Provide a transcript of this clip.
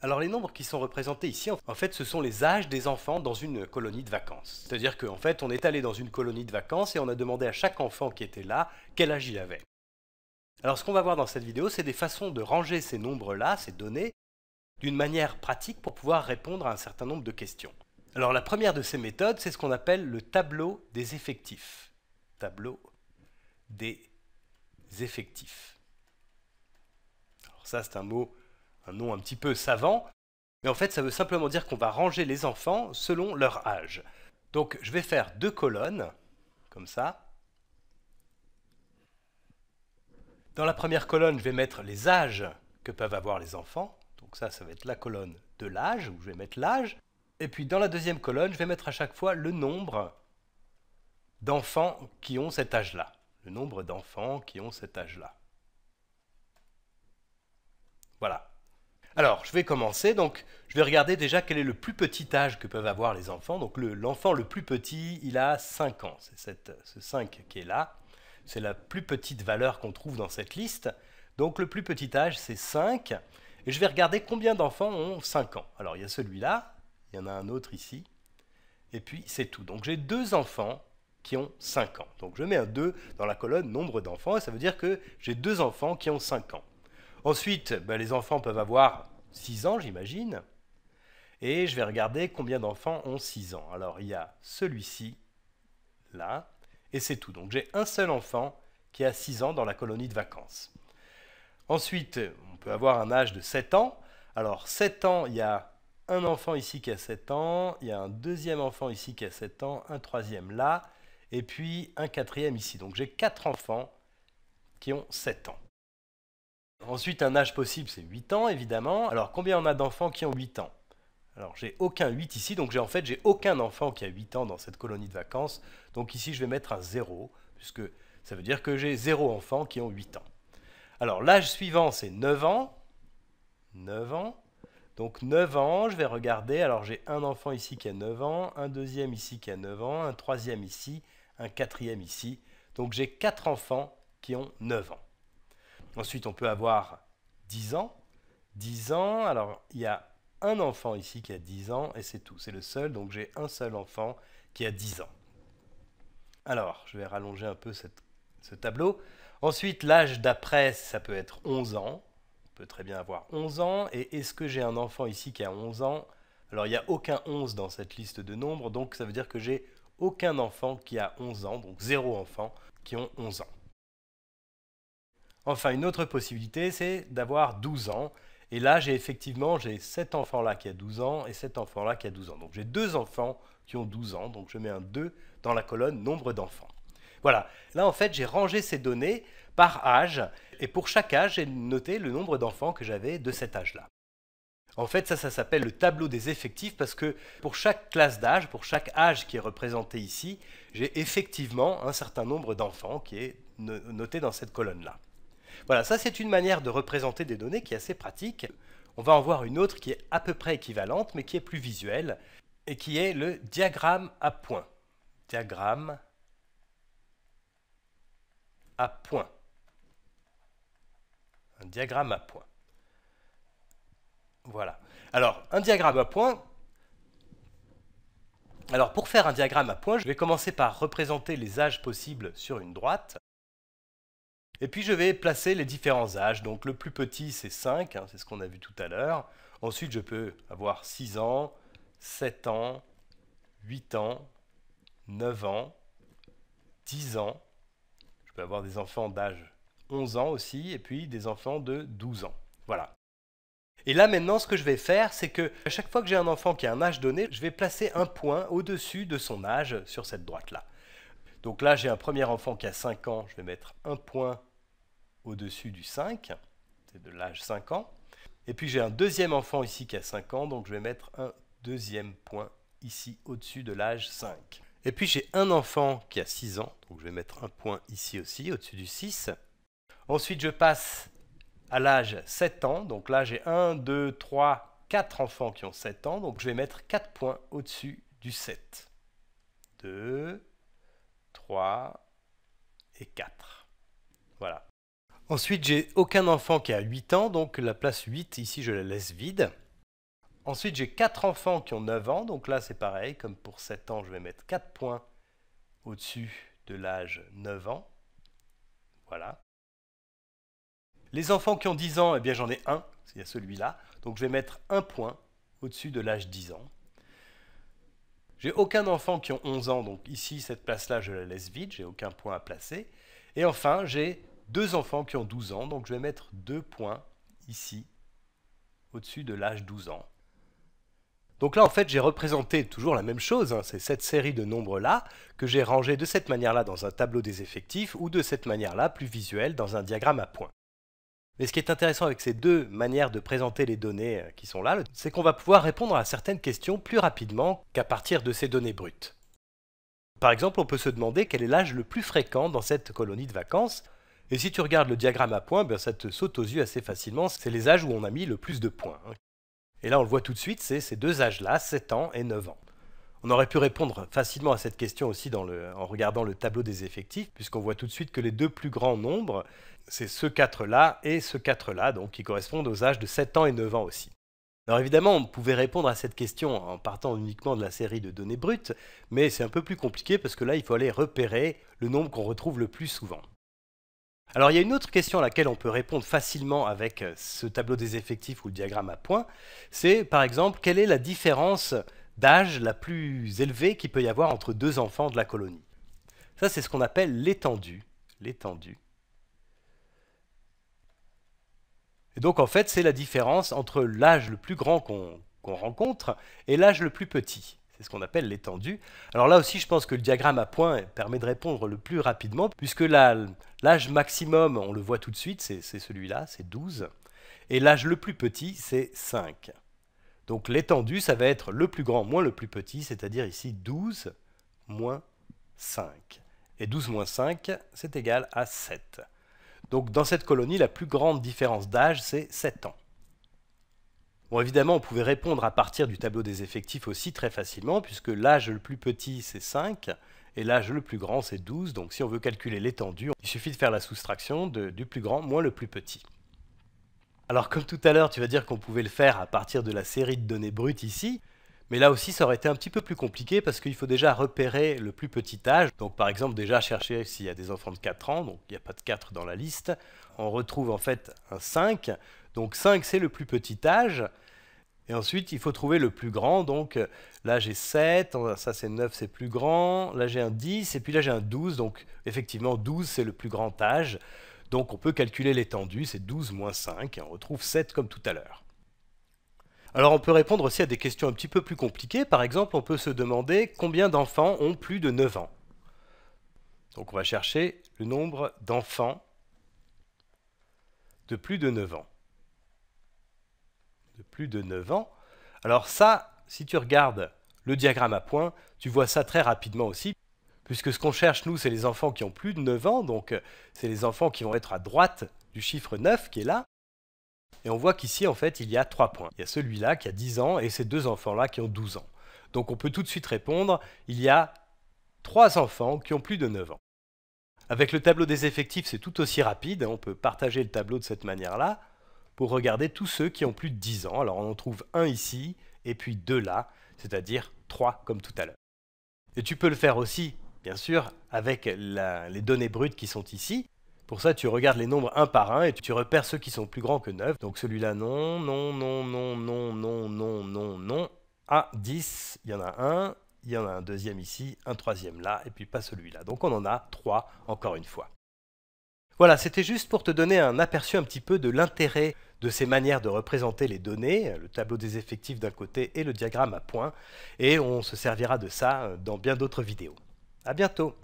Alors les nombres qui sont représentés ici, en fait, ce sont les âges des enfants dans une colonie de vacances. C'est-à-dire qu'en fait, on est allé dans une colonie de vacances et on a demandé à chaque enfant qui était là quel âge il avait. Alors ce qu'on va voir dans cette vidéo, c'est des façons de ranger ces nombres-là, ces données, d'une manière pratique pour pouvoir répondre à un certain nombre de questions. Alors la première de ces méthodes, c'est ce qu'on appelle le tableau des effectifs. Tableau des effectifs. Alors ça, c'est un mot un nom un petit peu savant, mais en fait ça veut simplement dire qu'on va ranger les enfants selon leur âge. Donc je vais faire deux colonnes, comme ça. Dans la première colonne, je vais mettre les âges que peuvent avoir les enfants. Donc ça, ça va être la colonne de l'âge, où je vais mettre l'âge. Et puis dans la deuxième colonne, je vais mettre à chaque fois le nombre d'enfants qui ont cet âge-là. Le nombre d'enfants qui ont cet âge-là. Voilà. Alors, je vais commencer. Donc, je vais regarder déjà quel est le plus petit âge que peuvent avoir les enfants. Donc, l'enfant le, plus petit, il a 5 ans. C'est ce 5 qui est là. C'est la plus petite valeur qu'on trouve dans cette liste. Donc, le plus petit âge, c'est 5. Et je vais regarder combien d'enfants ont 5 ans. Alors, il y a celui-là. Il y en a un autre ici. Et puis, c'est tout. Donc, j'ai deux enfants qui ont 5 ans. Donc, je mets un 2 dans la colonne nombre d'enfants. Et ça veut dire que j'ai deux enfants qui ont 5 ans. Ensuite, ben, les enfants peuvent avoir 6 ans, j'imagine. Et je vais regarder combien d'enfants ont 6 ans. Alors, il y a celui-ci, là, et c'est tout. Donc, j'ai un seul enfant qui a 6 ans dans la colonie de vacances. Ensuite, on peut avoir un âge de 7 ans. Alors, 7 ans, il y a un enfant ici qui a 7 ans, il y a un deuxième enfant ici qui a 7 ans, un troisième là, et puis un quatrième ici. Donc j'ai 4 enfants qui ont 7 ans. Ensuite, un âge possible, c'est 8 ans, évidemment. Alors, combien on a d'enfants qui ont 8 ans Alors, j'ai aucun 8 ici, donc j'ai en fait, j'ai aucun enfant qui a 8 ans dans cette colonie de vacances. Donc ici, je vais mettre un 0, puisque ça veut dire que j'ai 0 enfants qui ont 8 ans. Alors, l'âge suivant, c'est 9 ans. 9 ans. Donc 9 ans, je vais regarder. Alors j'ai un enfant ici qui a 9 ans, un deuxième ici qui a 9 ans, un troisième ici, un quatrième ici. Donc j'ai 4 enfants qui ont 9 ans. Ensuite, on peut avoir 10 ans. 10 ans, alors il y a un enfant ici qui a 10 ans et c'est tout, c'est le seul, donc j'ai un seul enfant qui a 10 ans. Alors, je vais rallonger un peu ce tableau. Ensuite, l'âge d'après, ça peut être 11 ans. On peut très bien avoir 11 ans. Et est-ce que j'ai un enfant ici qui a 11 ans Alors, il n'y a aucun 11 dans cette liste de nombres, donc ça veut dire que j'ai aucun enfant qui a 11 ans, donc zéro enfant qui ont 11 ans. Enfin, une autre possibilité, c'est d'avoir 12 ans. Et là, j'ai effectivement, j'ai cet enfant-là qui a 12 ans et cet enfant-là qui a 12 ans. Donc j'ai deux enfants qui ont 12 ans, donc je mets un 2 dans la colonne nombre d'enfants. Voilà, là en fait j'ai rangé ces données par âge, et pour chaque âge j'ai noté le nombre d'enfants que j'avais de cet âge-là. En fait ça, ça s'appelle le tableau des effectifs, parce que pour chaque classe d'âge, pour chaque âge qui est représenté ici, j'ai effectivement un certain nombre d'enfants qui est noté dans cette colonne-là. Voilà, ça c'est une manière de représenter des données qui est assez pratique. On va en voir une autre qui est à peu près équivalente, mais qui est plus visuelle, et qui est le diagramme à points. Diagramme à points. Un diagramme à points. Voilà. Alors, un diagramme à points. Alors, pour faire un diagramme à points, je vais commencer par représenter les âges possibles sur une droite. Et puis je vais placer les différents âges. Donc le plus petit, c'est 5, hein, c'est ce qu'on a vu tout à l'heure. Ensuite, je peux avoir 6 ans, 7 ans, 8 ans, 9 ans, 10 ans. Je peux avoir des enfants d'âge 11 ans aussi, et puis des enfants de 12 ans. Voilà. Et là maintenant, ce que je vais faire, c'est que à chaque fois que j'ai un enfant qui a un âge donné, je vais placer un point au-dessus de son âge sur cette droite-là. Donc là, j'ai un premier enfant qui a 5 ans, je vais mettre un point au-dessus du 5, c'est de l'âge 5 ans. Et puis j'ai un deuxième enfant ici qui a 5 ans, donc je vais mettre un deuxième point ici au-dessus de l'âge 5. Et puis j'ai un enfant qui a 6 ans, donc je vais mettre un point ici aussi, au-dessus du 6. Ensuite je passe à l'âge 7 ans, donc là j'ai 1, 2, 3, 4 enfants qui ont 7 ans, donc je vais mettre 4 points au-dessus du 7. 2, 3 et 4. Ensuite, j'ai aucun enfant qui a 8 ans, donc la place 8, ici, je la laisse vide. Ensuite, j'ai 4 enfants qui ont 9 ans, donc là, c'est pareil, comme pour 7 ans, je vais mettre 4 points au-dessus de l'âge 9 ans. Voilà. Les enfants qui ont 10 ans, eh bien j'en ai un, c'est-à-dire celui-là. Donc je vais mettre un point au-dessus de l'âge 10 ans. J'ai aucun enfant qui ont 11 ans, donc ici, cette place-là, je la laisse vide, j'ai aucun point à placer. Et enfin, j'ai deux enfants qui ont 12 ans, donc je vais mettre deux points ici, au-dessus de l'âge 12 ans. Donc là, en fait, j'ai représenté toujours la même chose, hein. c'est cette série de nombres-là, que j'ai rangée de cette manière-là dans un tableau des effectifs, ou de cette manière-là, plus visuelle, dans un diagramme à points. Mais ce qui est intéressant avec ces deux manières de présenter les données euh, qui sont là, c'est qu'on va pouvoir répondre à certaines questions plus rapidement qu'à partir de ces données brutes. Par exemple, on peut se demander quel est l'âge le plus fréquent dans cette colonie de vacances, et si tu regardes le diagramme à points, ben, ça te saute aux yeux assez facilement. C'est les âges où on a mis le plus de points. Hein. Et là, on le voit tout de suite, c'est ces deux âges-là, 7 ans et 9 ans. On aurait pu répondre facilement à cette question aussi en regardant le tableau des effectifs, puisqu'on voit tout de suite que les deux plus grands nombres, c'est ce 4-là et ce 4-là, donc qui correspondent aux âges de 7 ans et 9 ans aussi. Alors évidemment, on pouvait répondre à cette question en partant uniquement de la série de données brutes, mais c'est un peu plus compliqué parce que là, il faut aller repérer le nombre qu'on retrouve le plus souvent. Alors il y a une autre question à laquelle on peut répondre facilement avec euh, ce tableau des effectifs ou le diagramme à points, c'est par exemple quelle est la différence d'âge la plus élevée qu'il peut y avoir entre deux enfants de la colonie. Ça c'est ce qu'on appelle l'étendue. L'étendue. Et donc en fait c'est la différence entre l'âge le plus grand qu'on rencontre et l'âge le plus petit. C'est ce qu'on appelle l'étendue. Alors là aussi, je pense que le diagramme à points permet de répondre le plus rapidement, puisque l'âge maximum, on le voit tout de suite, c'est celui-là, c'est 12. Et l'âge le plus petit, c'est 5. Donc l'étendue, ça va être le plus grand moins le plus petit, c'est-à-dire ici 12 moins 5. Et 12 moins 5, c'est égal à 7. Donc dans cette colonie, la plus grande différence d'âge, c'est 7 ans. Bon, évidemment, on pouvait répondre à partir du tableau des effectifs aussi très facilement, puisque l'âge le plus petit, c'est 5, et l'âge le plus grand, c'est 12. Donc si on veut calculer l'étendue, il suffit de faire la soustraction du plus grand moins le plus petit. Alors comme tout à l'heure, tu vas dire qu'on pouvait le faire à partir de la série de données brutes ici, mais là aussi, ça aurait été un petit peu plus compliqué parce qu'il faut déjà repérer le plus petit âge. Donc par exemple, déjà chercher s'il y a des enfants de 4 ans, donc il n'y a pas de 4 dans la liste. On retrouve en fait un 5. Donc 5, c'est le plus petit âge. Et ensuite, il faut trouver le plus grand. Donc là, j'ai 7, ça c'est 9, c'est plus grand. Là, j'ai un 10, et puis là, j'ai un 12. Donc effectivement, 12, c'est le plus grand âge. Donc on peut calculer l'étendue, c'est 12 moins 5, et on retrouve 7 comme tout à l'heure. Alors on peut répondre aussi à des questions un petit peu plus compliquées. Par exemple, on peut se demander combien d'enfants ont plus de 9 ans. Donc on va chercher le nombre d'enfants de plus de 9 ans plus de 9 ans. Alors ça, si tu regardes le diagramme à points, tu vois ça très rapidement aussi, puisque ce qu'on cherche, nous, c'est les enfants qui ont plus de 9 ans, donc euh, c'est les enfants qui vont être à droite du chiffre 9 qui est là. Et on voit qu'ici, en fait, il y a 3 points. Il y a celui-là qui a 10 ans et ces deux enfants-là qui ont 12 ans. Donc on peut tout de suite répondre, il y a trois enfants qui ont plus de 9 ans. Avec le tableau des effectifs, c'est tout aussi rapide, hein. on peut partager le tableau de cette manière-là pour regarder tous ceux qui ont plus de 10 ans. Alors on en trouve un ici et puis deux là, c'est-à-dire trois comme tout à l'heure. Et tu peux le faire aussi, bien sûr, avec les données brutes qui sont ici. Pour ça, tu regardes les nombres un par un et tu repères ceux qui sont plus grands que 9. Donc celui-là, non, non, non, non, non, non, non, non, non. Ah, 10, il y en a un, il y en a un deuxième ici, un troisième là, et puis pas celui-là. Donc on en a trois, encore une fois. Voilà, c'était juste pour te donner un aperçu un petit peu de l'intérêt de ces manières de représenter les données, le tableau des effectifs d'un côté et le diagramme à points, et on se servira de ça euh, dans bien d'autres vidéos. À bientôt